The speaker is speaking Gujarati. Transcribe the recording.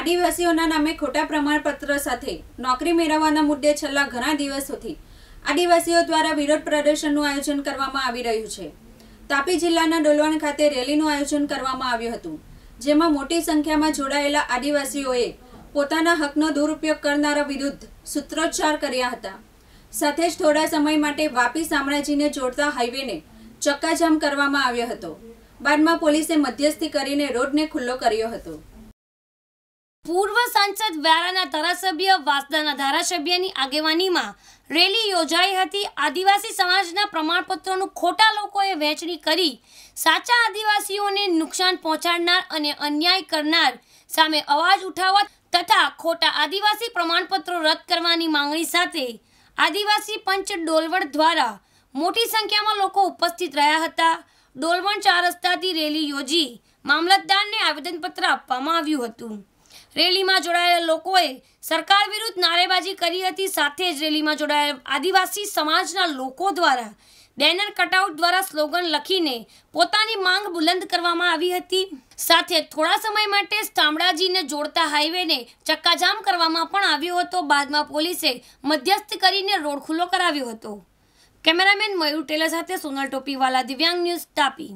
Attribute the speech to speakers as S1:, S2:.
S1: આદિવાસીઓના નામે ખોટા પ્રમાણપત્ર સાથે નોકરી મેળવવાના મુદ્દે છેલ્લા ઘણા દિવસોથી આદિવાસીઓ દ્વારા વિરોધ પ્રદર્શનનું આયોજન કરવામાં આવી રહ્યું છે તાપી જિલ્લાના ડોલવણ ખાતે રેલીનું આયોજન કરવામાં આવ્યું હતું જેમાં મોટી સંખ્યામાં જોડાયેલા આદિવાસીઓએ પોતાના હકનો દુરુપયોગ કરનારા વિરુદ્ધ સૂત્રોચ્ચાર કર્યા હતા સાથે જ થોડા સમય માટે વાપી શામળાજીને જોડતા હાઈવેને ચક્કાજામ કરવામાં આવ્યો હતો બાદમાં પોલીસે મધ્યસ્થી કરીને રોડને ખુલ્લો કર્યો હતો
S2: પૂર્વ સાંસદ વ્યારાના ધારાસભ્ય વાસદાના ધારાસભ્યની આગેવાનીમાં રેલી યોજાઈ હતી આદિવાસી સમાજના પ્રમાણપત્રોનું ખોટા લોકોએ વહેંચણી કરી સાચા આદિવાસીઓને નુકસાન પહોંચાડનાર અને અન્યાય કરનાર સામે અવાજ ઉઠાવવા તથા ખોટા આદિવાસી પ્રમાણપત્રો રદ કરવાની માંગણી સાથે આદિવાસી પંચ ડોલવણ દ્વારા મોટી સંખ્યામાં લોકો ઉપસ્થિત રહ્યા હતા ડોલવણ ચાર રસ્તાથી રેલી યોજી મામલતદારને આવેદનપત્ર આપવામાં આવ્યું હતું રેલીમાં જોડાયેલા લોકોએ સરકાર વિરુદ્ધ નારેબાજી કરી હતી સાથે જ રેલીમાં જોડાયેલા આદિવાસી સમાજના લોકો દ્વારા બેનર કટઆઉટ દ્વારા સ્લોગન લખીને પોતાની માંગ બુલંદ કરવામાં આવી હતી સાથે થોડા સમય માટે શામળાજીને જોડતા હાઈવેને ચક્કાજામ કરવામાં પણ આવ્યો હતો બાદમાં પોલીસે મધ્યસ્થ કરીને રોડ ખુલ્લો કરાવ્યો હતો કેમેરામેન મયુર ટેલર સાથે સોનલ ટોપીવાલા દિવ્યાંગ ન્યૂઝ તાપી